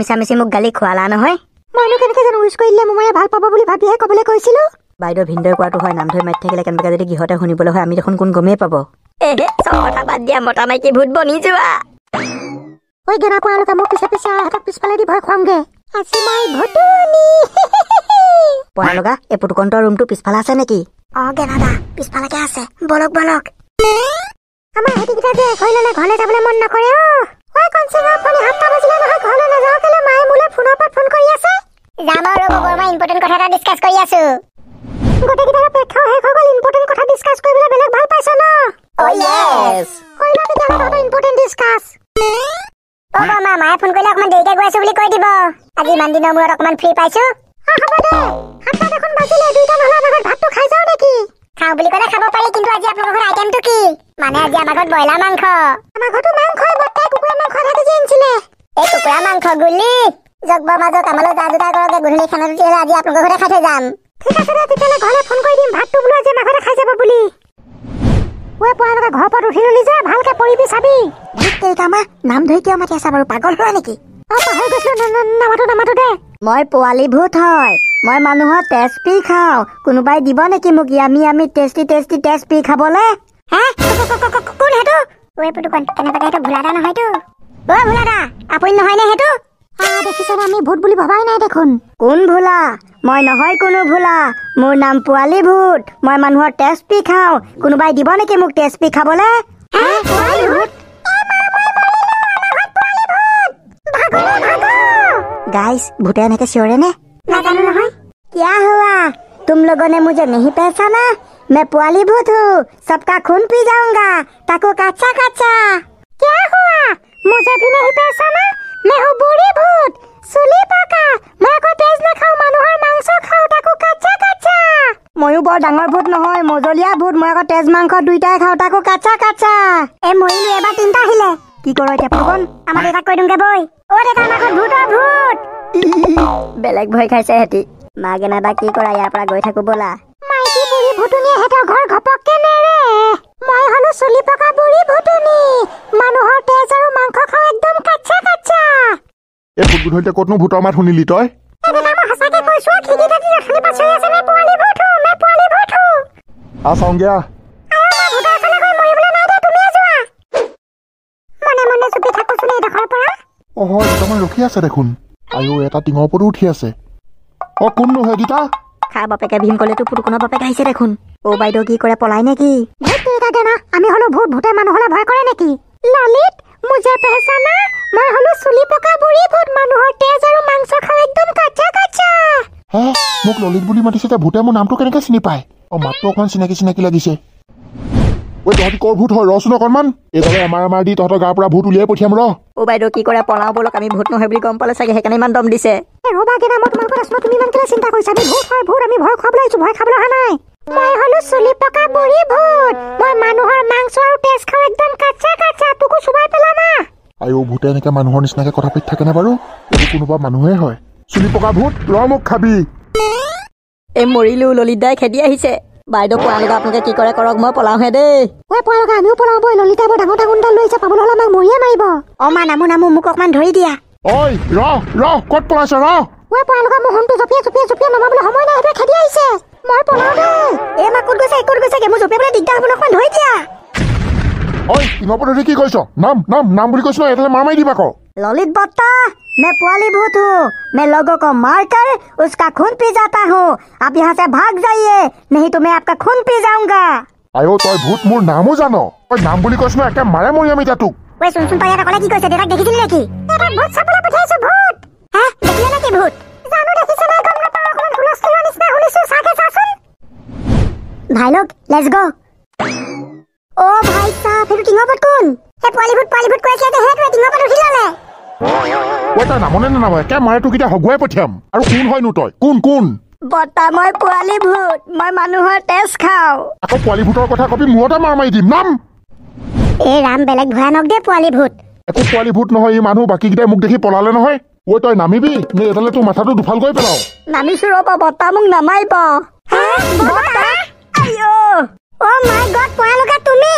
মিছা মিছি মোক গালি খোৱালা নহয় মানুহ কেনেকে জানো ইউজ কৰিলে মোৰ ভাল পাব বুলি ভাবিহে কবলৈ কৈছিলো বাইদেউ ভিনদৈ কোৱাটো হয় নাম ধৰি মাতি থাকিলে কেনেবাকে যদি গৃহতে শুনিবলৈ হয় আমি দেখোন কোন গমেই পাব এই পুটুকণ্টৰ নকৰে আছো গোটেইকেইটাই অপেক্ষা শেষ হৈ গ'ল ইম্পৰ্টেণ্ট কথা ডিছকাছ কৰিবলৈ বেলেগ ভাল পাইছ ন oh, মাংস গুলি জগবৰ মাজৰ কামলৈ যা যোগাৰ কৰক গধূলি খানা ৰুটি আজি আপোনালোকৰ ঘৰতে খাই থৈ যাম ঠিক আছে দে তেতিয়াহ'লে ঘৰলৈ ফোন কৰি দিম ভাতটো বোলো আজি মাঘতে খাই যাব বুলি ওৱে পোৱালোকে ঘৰৰ পৰা উঠি ল'লি যা ভালকে পৰিবি চাবি মা নাম ধৰি কিয় মাতি আছা বাৰু পাগল হোৱা নেকি অঁ পাহৰি গৈছিলো নামাতো নামাতো দে মই পোৱালীভূত হয় মই মানুহৰ টেষ্টি খাওঁ কোনোবাই দিব নেকি মোক আমি আমি টেষ্টি টেষ্টি টেষ্টি খাবলে কোন সেইটো ভুলাদা নহয়তো ভুলাদা আপুনি নহয়নে সেইটো ভূত বুলি ভবাই নাই দেখোন কোন ভোলা মই নহয় কোনো ভোলা মোৰ নাম পোৱালী ভূত মই মানুহৰ তেজপি খাওঁ কোনোবাই দিব নেকি মোক তেজপি খাবলে গাইজ ভূতে এনেকে চিঞৰে নে কিয়া হোৱা তুম লগনে মোৰ যে মেহি পেচা না মই পোৱালী ভূত হো চবকা খুন পি যাওঁগা তাকো কাচা কাচা কিয়া হোৱা মোৰ যে মেহি পেচা না ডাঙৰ ভূত নহয় মজলীয়া ভূত মই আকৌ তেজ মাংস দুইটাই খাওঁ তাকো কাচা কাচা এ মৰিলো এবাৰ তিনিটা আহিলে কি কৰ এতিয়া পাবন আমাক এটা কৈ দিওঁগে বৈ ঐ দেউতা আমাক ভূত ভূত বেলেগ ভয় খাইছে হেতি মাকে নাবা কি কৰা ইয়াৰ পৰা গৈ থাকো বলা মাইকী বুঢ়ী ভুতুনীয়ে সিহঁতৰ ঘৰ ঘপককে নেৰে মই হলো চুলি পকা বুঢ়ী ভুতুনী মানুহৰ তেজ আৰু মাংস খাও একদম কাচা কাচা এই ভূত ভূতৰ মাত শুনিলি তই এদিন আমাৰ সঁচাকৈ কৈছো খিদি থাকি ৰাখিলে পাচলি আছে নে পোৱালি 아 성기야 엄마 내가 설레고 뭐 이불에 나한테 돈내줘 뭐내 몰래 숲에 자꾸 손에다 걸어라 어허 정말 이렇게 했어래 군 아유 애다 띵어버로 이렇게 했어 어 군노 해기다 가버백에 빈 걸레도 부르거나 버백 아이스래 군 오바이도 기 꼬레 볼아이 내기 내가 되나 아미 홀로 부 부대 만 홀로 벌 꼬레 내기 라릿 무제 배사나 মই হলো চুলি পকা বুঢ়ী ভূত মানুহৰ তেজ আৰু মাংস খাই একদম কাঁচা কাঁচা মোক ললিত বুলি মাতিছে যে ভূতে মোৰ নামটো কেনেকৈ চিনি পায় মাত্ৰখন চিনাকি চিনাকিলে দিছে ঐ তহঁতি কৰ ভূত হয় ৰচোন অকণমান এইদৰে এমাৰ এমাৰ দি তহঁতৰ গাৰ পৰা ভূত উলিয়াই পঠিয়াম ৰ ঔ বাইদেউ কি কৰে পলাও বোলক আমি ভূত নহয় বুলি গম পালে চাগে সেইকাৰণে ইমান দম দিছে ৰবা কেনা মই তোমাৰ প্ৰশ্ন তুমি ইমান কেলে চিন্তা কৰিছা আমি ভূত হয় ভূত আমি ভয় খাবলৈ ভয় খাবলৈ অহা নাই মই হলো চুলি পকা বুঢ়ী ভূত মই মানুহৰ মাংস আৰু তেজ খাওঁ একদম কাচা কাচা তোকো চুবাই পেলা না আই ঔ ভূতে এনেকৈ মানুহৰ নিচিনাকৈ কথা পাতি থাকে না বাৰু এইটো কোনোবা মানুহে হয় চুলি পকা ভূত ৰ মোক খাবি এই মৰিলো ললিতাই খেদি আহিছে বাইদেউ পোৱা লগা আপোনালোকে কি কৰে কৰক মই পলাওঁহে দেই পোৱা লগা আমিও পলাওঁ বৈ ললিতা ডাঙৰ ডাঙৰডাল লৈ আছে পাবলৈ হ'লে আমাক মৰিয়ে মাৰিব অমা নামো নামো মোক অকমান ধৰি দিয়া ঐ ৰহ ৰহ ক'ত পলাইছ ৰহ ওৱে পোৱা লগা মোৰ হোমটো জপিয়া জপিয়া জপিয়া নমাবলৈ সময় নাই সেইটোৱে খেদি আহিছে মই পলাওঁ দে এই মা ক'ত গৈছে এই ক'ত গৈছেগে মোৰ জপিয়াবলৈ দিগদাৰ হ'বলৈ অকণমান ধৰি দিয়া ঐ তোমাৰ পৰা কি কৈছ নাম নাম নাম বুলি কৈছো এইফালে মাৰ মাৰি দিবা আকৌ ললিত বৰ্তা मैं पुआली भूत हूँ मैं लोगों को मारकर उसका खून पी जाता हूँ आप यहाँ से भाग जाइए नहीं तो मैं आपका खून पी जाऊंगा आयो तो भूत मोर नाम हो जानो और नाम बोली कसम एक मारे मोर यमी जातु ओए सुन सुन पाया कोला की कैसे देखा देखी दिल की एरा भूत सब पूरा पछे भूत हैं हाँ, देख लेना की भूत जानो देखी से मैं कम न पाला कोन खुलस के होली सु साके सासुन भाई लोग लेट्स गो এটা নামনে নে নামে মাৰে তোক এতিয়া হগুৱাই পঠিয়াম আৰু কোন হয়নো তই কোন কোন বটা মই পোৱালি ভূত মই মানুহৰ তেজ খাওঁ আকৌ পোৱালি ভূতৰ কথা কবি মূৰতে মাৰ মাৰি দিম নাম এই ৰাম বেলেগ ভয়ানক দে পোৱালি ভূত একো পোৱালি ভূত নহয় এই মানুহ বাকীকেইটাই মোক দেখি পলালে নহয় ঐ তই নামিবি নে এডালে তোৰ মাথাটো দুফাল কৰি পেলাওঁ নামিছো ৰ'ব বটা মোক নামাৰিব অ' মাই গড পোৱালোকে তুমি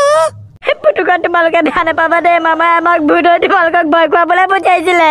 পুতুকত তোমালোকে ধ্যান নাপাবা দেই মামাই আমাক ভূত হৈ তোমালোকক ভয় খোৱাবলৈ পঠিয়াইছিলে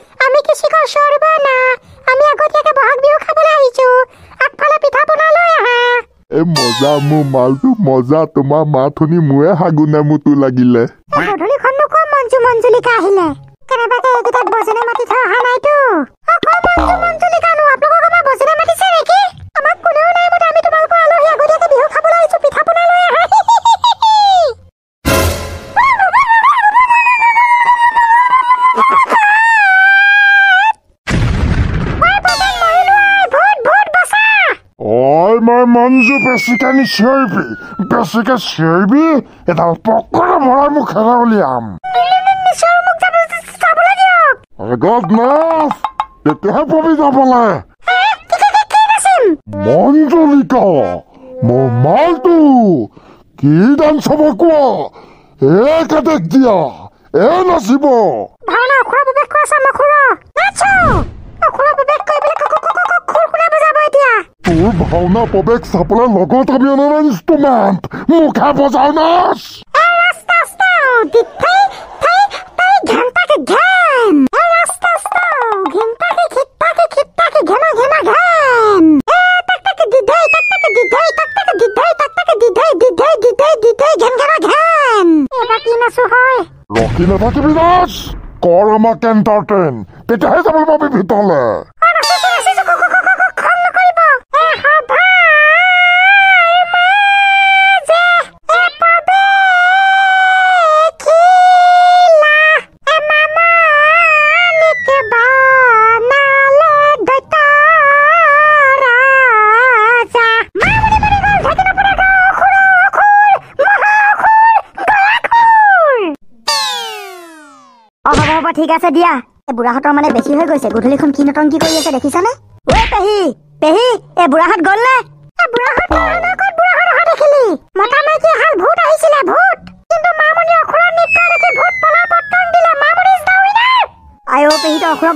আমি কৃষি কৰছো আৰু না আমি আগতীয়াকৈ বহাগ বিহু খাবলৈ আহিছো আগফালে পিঠা বনাই লৈ আহা এ মজা মোৰ মালটো মজা তোমাৰ মাত শুনি মোৰে হাগুনে মোতো লাগিলে গধূলিখন নকম মঞ্জু মঞ্জুলিকা আহিলে কেনেবাকে এইকেইটাক বজনে মাতি থৈ অহা নাইতো অকল মঞ্জু মঞ্জুলিকা নো আপোনালোকক বেছিকানি চিঞৰিবি বেছিকে চিঞৰিবি এটা পকর ভৰাই মোক খেলা উলিয়াম তেতিয়াহে যাবলে মঞ্জলিক মোৰ মালটো কি দাম চাব কোৱা এই কাটেক দিয়া এ নাচিব ভাওনা অখুৰা বিবেক কৈ আছে নাচো বিবেক তোৰ ভাওনা প্ৰৱেশ চাবলৈ লগত আমি অনা ইনষ্ট্ৰুমেণ্ট মুখা বজাও নাচ রকি লেখা কি বিনাশ কর আমাকে এন্টারটেন তেতিয়াহে যাবলৈ পাবি ভিতৰলৈ বাৰু ঠিক আছে দিয়া এই বুঢ়াহঁতৰ মানে বেছি হৈ গৈছে গধূলিখন কি নতংকি কৰি আছে দেখিছানে ঐ পেহী পেহী এই বুঢ়াহঁত গল নে অসুৰ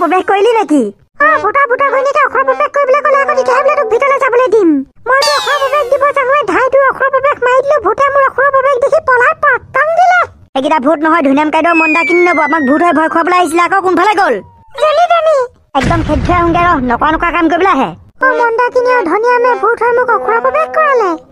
প্ৰৱেশ কৰিলি নেকি অ ফুটা ফুটা ঘৈণীকে অসুৰ প্ৰৱেশ কৰিবলৈ ক'লে আকৌ তেতিয়াহে বোলে তোক ভিতৰলৈ যাবলৈ দিম এইকেইটা ভূত নহয় ধুনীয়াম কাইদৰ মন্দা কিনি নব আমাক ভূত হৈ ভয় খোৱাবলৈ আহিছিলে আকৌ কোনফালে গল একদম খেদ্য সংগে ৰ নকৰা নকৰা কাম কৰিবলৈ আহে মন্দা কিনি ধুনীয়ামে ভূত হৈ মোক অসুৰা প্ৰৱেশ কৰালে